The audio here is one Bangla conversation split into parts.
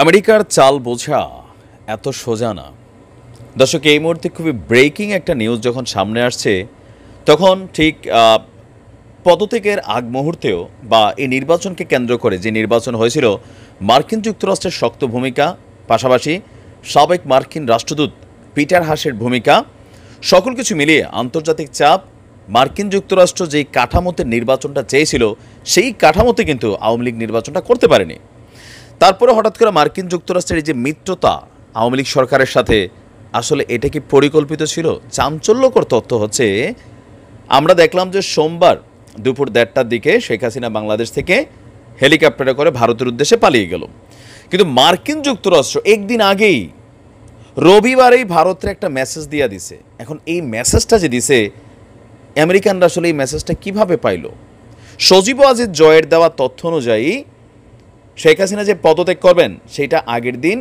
আমেরিকার চাল বোঝা এত সোজা না দর্শক এই মুহূর্তে খুবই ব্রেকিং একটা নিউজ যখন সামনে আসছে তখন ঠিক পদত্যাগের আগ মুহূর্তেও বা এই নির্বাচনকে কেন্দ্র করে যে নির্বাচন হয়েছিল মার্কিন যুক্তরাষ্ট্রের শক্ত ভূমিকা পাশাপাশি সাবেক মার্কিন রাষ্ট্রদূত পিটার হাসের ভূমিকা সকল কিছু মিলিয়ে আন্তর্জাতিক চাপ মার্কিন যুক্তরাষ্ট্র যেই কাঠামোতে নির্বাচনটা চেয়েছিল সেই কাঠামোতে কিন্তু আওয়ামী লীগ নির্বাচনটা করতে পারেনি তারপরে হঠাৎ করে মার্কিন যুক্তরাষ্ট্রের এই যে মিত্রতা আওয়ামী লীগ সরকারের সাথে আসলে এটা কি পরিকল্পিত ছিল চাঞ্চল্যকর তথ্য হচ্ছে আমরা দেখলাম যে সোমবার দুপুর দেড়টার দিকে শেখ হাসিনা বাংলাদেশ থেকে হেলিকপ্টারে করে ভারতের উদ্দেশ্যে পালিয়ে গেল কিন্তু মার্কিন যুক্তরাষ্ট্র একদিন আগেই রবিবারেই ভারতের একটা মেসেজ দিয়া দিছে এখন এই মেসেজটা যে দিছে আমেরিকানরা আসলে এই মেসেজটা কিভাবে পাইল সজীব আজিদ জয়ের দেওয়া তথ্য অনুযায়ী শেখ হাসিনা যে পদত্যাগ করবেন সেটা আগের দিন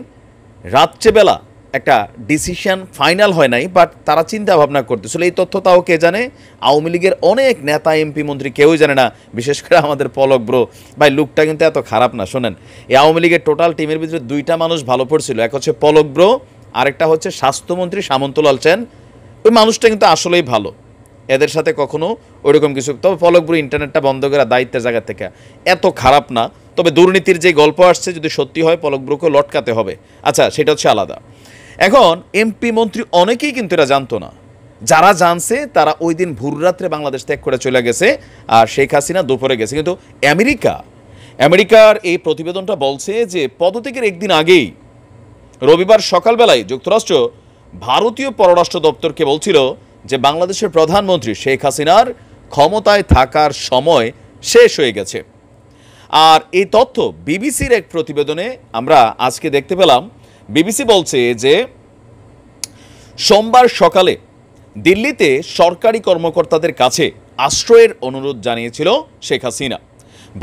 রাত্রেবেলা একটা ডিসিশন ফাইনাল হয় নাই বাট তারা চিন্তা ভাবনা করতেছিল এই তথ্য তাও কে জানে আওয়ামী লীগের অনেক নেতা এমপি মন্ত্রী কেউই জানে না বিশেষ করে আমাদের পলক ব্রো ভাই লুকটা কিন্তু এত খারাপ না শোনেন এই আওয়ামী লীগের টোটাল টিমের ভিতরে দুইটা মানুষ ভালো পড়ছিল এক হচ্ছে পলক ব্রো আরেকটা হচ্ছে স্বাস্থ্যমন্ত্রী সামন্তলাল সেন ওই মানুষটা কিন্তু আসলেই ভালো এদের সাথে কখনো ওইরকম কিছু তবে পলক ব্রো ইন্টারনেটটা বন্ধ করা দায়িত্বের জায়গা থেকে এত খারাপ না তবে দুর্নীতির যে গল্প আসছে যদি সত্যি হয় পলক ব্রুকে লটকাতে হবে আচ্ছা সেটা হচ্ছে আলাদা এখন এমপি মন্ত্রী অনেকেই কিন্তু এটা জানতো না যারা জানছে তারা ওই দিন রাত্রে বাংলাদেশ ত্যাগ করে চলে গেছে আর শেখ হাসিনা দুপুরে গেছে কিন্তু আমেরিকা আমেরিকার এই প্রতিবেদনটা বলছে যে পদত্যাগের একদিন আগেই রবিবার সকালবেলায় যুক্তরাষ্ট্র ভারতীয় পররাষ্ট্র দপ্তরকে বলছিল যে বাংলাদেশের প্রধানমন্ত্রী শেখ হাসিনার ক্ষমতায় থাকার সময় শেষ হয়ে গেছে আর এই তথ্য বিবিসির এক প্রতিবেদনে আমরা আজকে দেখতে পেলাম বিবিসি বলছে যে সোমবার সকালে দিল্লিতে সরকারি কর্মকর্তাদের কাছে আশ্রয়ের অনুরোধ জানিয়েছিল শেখ হাসিনা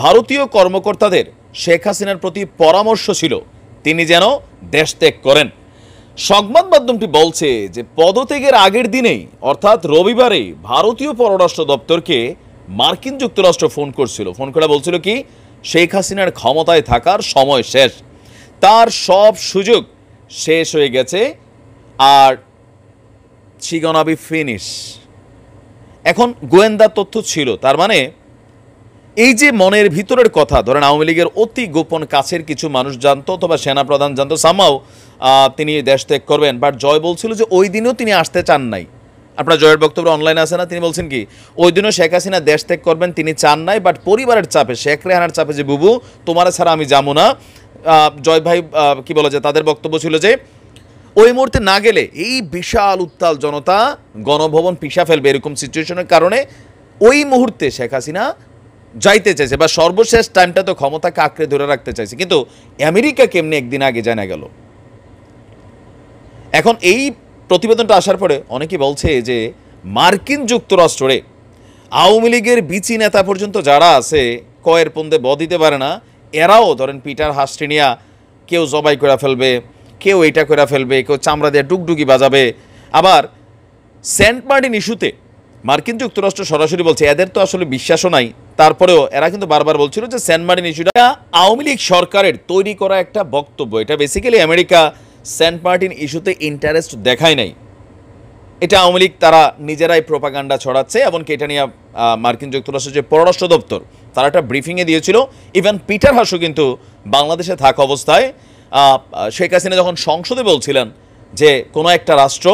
ভারতীয় কর্মকর্তাদের শেখ হাসিনার প্রতি পরামর্শ ছিল তিনি যেন দেশ ত্যাগ করেন সংবাদ মাধ্যমটি বলছে যে পদত্যাগের আগের দিনেই অর্থাৎ রবিবারে ভারতীয় পররাষ্ট্র দপ্তরকে মার্কিন যুক্তরাষ্ট্র ফোন করছিল ফোন করে বলছিল কি শেখ হাসিনার ক্ষমতায় থাকার সময় শেষ তার সব সুযোগ শেষ হয়ে গেছে আর শিগনাবি ফিনিশ এখন গোয়েন্দা তথ্য ছিল তার মানে এই যে মনের ভিতরের কথা ধরেন আওয়ামী লীগের অতি গোপন কাছের কিছু মানুষ জানতো অথবা সেনাপ্রধান জানতো সামাও তিনি দেশ ত্যাগ করবেন বাট জয় বলছিল যে ওই দিনেও তিনি আসতে চান নাই আপনার জয়ের বক্তব্য অনলাইন আছে না তিনি বলছেন কি ওই দিনও শেখ হাসিনা দেশ ত্যাগ করবেন তিনি চান নাই বাট পরিবারের চাপে শেখ রেহানার চাপে যে বুবু তোমার ছাড়া আমি যাবো না জয় ভাই কী বলা যায় তাদের বক্তব্য ছিল যে ওই মুহূর্তে না গেলে এই বিশাল উত্তাল জনতা গণভবন পিসা ফেলবে এরকম সিচুয়েশনের কারণে ওই মুহূর্তে শেখ হাসিনা যাইতে চাইছে বা সর্বশেষ টাইমটা তো ক্ষমতাকে আঁকড়ে ধরে রাখতে চাইছে কিন্তু আমেরিকা কেমনি একদিন আগে জানা গেল এখন এই প্রতিবেদনটা আসার পরে অনেকে বলছে যে মার্কিন যুক্তরাষ্ট্রে আওয়ামী লীগের বিচি নেতা পর্যন্ত যারা আছে কয়ের পন্দে ব দিতে পারে না এরাও ধরেন পিটার হাস্টিনিয়া কেউ জবাই করে ফেলবে কেউ এটা করে ফেলবে কেউ চামড়া দিয়ে ডুগডুগি বাজাবে আবার সেন্ট মার্টিন ইস্যুতে মার্কিন যুক্তরাষ্ট্র সরাসরি বলছে এদের তো আসলে বিশ্বাসও নাই তারপরেও এরা কিন্তু বারবার বলছিল যে সেন্ট মার্টিন ইস্যুটা আওয়ামী লীগ সরকারের তৈরি করা একটা বক্তব্য এটা বেসিক্যালি আমেরিকা সেন্ট মার্টিন ইস্যুতে ইন্টারেস্ট দেখায় নাই এটা আওয়ামী লীগ তারা নিজেরাই প্রোপাগান্ডা ছড়াচ্ছে এবং এটা নিয়ে মার্কিন যুক্তরাষ্ট্রের যে পররাষ্ট্র দপ্তর তারা একটা ব্রিফিংয়ে দিয়েছিল ইভেন পিটার হাসু কিন্তু বাংলাদেশে থাকা অবস্থায় শেখ হাসিনা যখন সংসদে বলছিলেন যে কোনো একটা রাষ্ট্র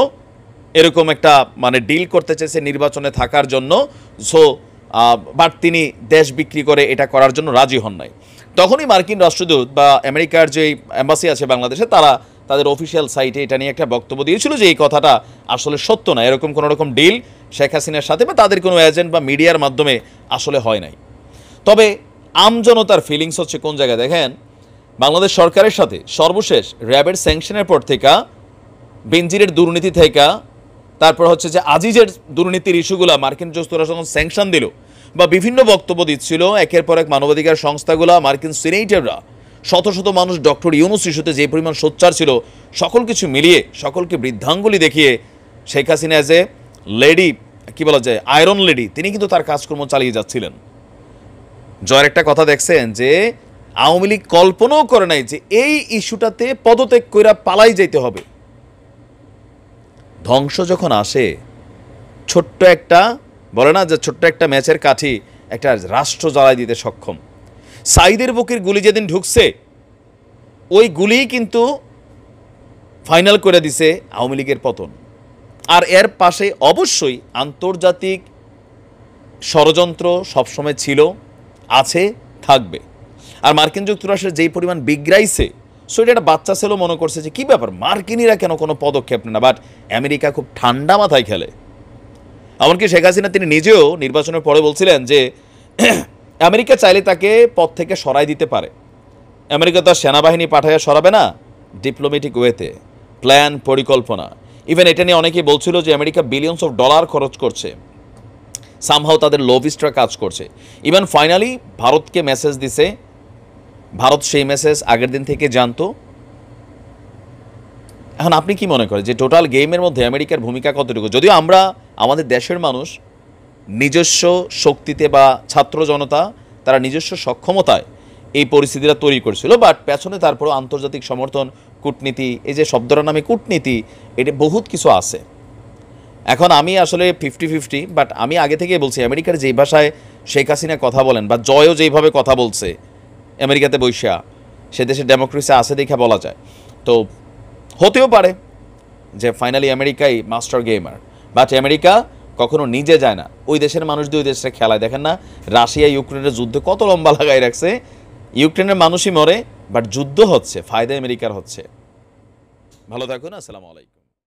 এরকম একটা মানে ডিল করতে চেয়েছে নির্বাচনে থাকার জন্য সো বাট তিনি দেশ বিক্রি করে এটা করার জন্য রাজি হন নাই তখনই মার্কিন রাষ্ট্রদূত বা আমেরিকার যে অ্যাম্বাসি আছে বাংলাদেশে তারা তাদের অফিসিয়াল সাইটে এটা নিয়ে একটা বক্তব্য দিয়েছিল যে এই কথাটা আসলে সত্য না এরকম কোনো রকম ডিল শেখ হাসিনার সাথে বা তাদের কোনো এজেন্ট বা মিডিয়ার মাধ্যমে আসলে হয় নাই তবে আমজনতার ফিলিংস হচ্ছে কোন জায়গায় দেখেন বাংলাদেশ সরকারের সাথে সর্বশেষ র্যাবের স্যাংশনের পর থেকে বেঞ্জিরের দুর্নীতি থেকে তারপর হচ্ছে যে আজিজের দুর্নীতির ইস্যুগুলা মার্কিন যুক্তরাষ্ট্র যখন স্যাংশন দিল বা বিভিন্ন বক্তব্য দিচ্ছিল একের পর এক মানবাধিকার সংস্থাগুলা মার্কিন সিনেটররা শত শত মানুষ ডক্টর ইউনুস ইস্যুতে যে পরিমাণ সোচ্চার ছিল সকল কিছু মিলিয়ে সকলকে বৃদ্ধাঙ্গুলি দেখিয়ে Sheikh Hasina as a lady কি বলা যায় আয়রন লেডি তিনি কিন্তু তার কাজকর্ম চালিয়ে যাচ্ছিলেন জয়ের একটা কথা দেখছেন যে আওয়ামী লীগ কল্পনাও করে নাই যে এই ইস্যুটাতে পদত্যাগ কইরা পালাই যাইতে হবে ধ্বংস যখন আসে ছোট্ট একটা বলে না যে ছোট্ট একটা ম্যাচের কাঠি একটা রাষ্ট্র জ্বালায় দিতে সক্ষম সাইদের বুকের গুলি যেদিন ঢুকছে ওই গুলি কিন্তু ফাইনাল করে দিছে আওয়ামী লীগের পতন আর এর পাশে অবশ্যই আন্তর্জাতিক ষড়যন্ত্র সবসময় ছিল আছে থাকবে আর মার্কিন যুক্তরাষ্ট্রের যেই পরিমাণ বিগ্রাইছে সো এটা একটা বাচ্চা ছেলেও মনে করছে যে কী ব্যাপার মার্কিনিরা কেন কোনো পদক্ষেপ নেয় না বাট আমেরিকা খুব ঠান্ডা মাথায় খেলে এমনকি শেখ হাসিনা তিনি নিজেও নির্বাচনের পরে বলছিলেন যে আমেরিকা চাইলে তাকে পথ থেকে সরাই দিতে পারে আমেরিকা তার সেনাবাহিনী পাঠাইয়া সরাবে না ডিপ্লোমেটিক ওয়েতে প্ল্যান পরিকল্পনা ইভেন এটা নিয়ে অনেকেই বলছিল যে আমেরিকা বিলিয়নস অফ ডলার খরচ করছে সামহাও তাদের লোভিস্টরা কাজ করছে ইভেন ফাইনালি ভারতকে মেসেজ দিছে ভারত সেই মেসেজ আগের দিন থেকে জানতো এখন আপনি কি মনে করেন যে টোটাল গেমের মধ্যে আমেরিকার ভূমিকা কতটুকু যদিও আমরা আমাদের দেশের মানুষ নিজস্ব শক্তিতে বা ছাত্র জনতা তারা নিজস্ব সক্ষমতায় এই পরিস্থিতিটা তৈরি করেছিল বাট পেছনে তারপরও আন্তর্জাতিক সমর্থন কূটনীতি এই যে শব্দটা নামে কূটনীতি এটা বহুত কিছু আছে এখন আমি আসলে ফিফটি ফিফটি বাট আমি আগে থেকে বলছি আমেরিকার যেই ভাষায় শেখ হাসিনা কথা বলেন বা জয়ও যেইভাবে কথা বলছে আমেরিকাতে বৈশা সে দেশে ডেমোক্রেসি আছে দেখে বলা যায় তো হতেও পারে যে ফাইনালি আমেরিকাই মাস্টার গেমার বাট আমেরিকা কখনো নিজে যায় না ওই দেশের মানুষ ওই দেশে খেলায় দেখেন না রাশিয়া ইউক্রেনের যুদ্ধে কত লম্বা লাগাই রাখছে ইউক্রেনের মানুষই মরে বাট যুদ্ধ হচ্ছে ফায়দা আমেরিকার হচ্ছে ভালো থাকুন আসসালামু আলাইকুম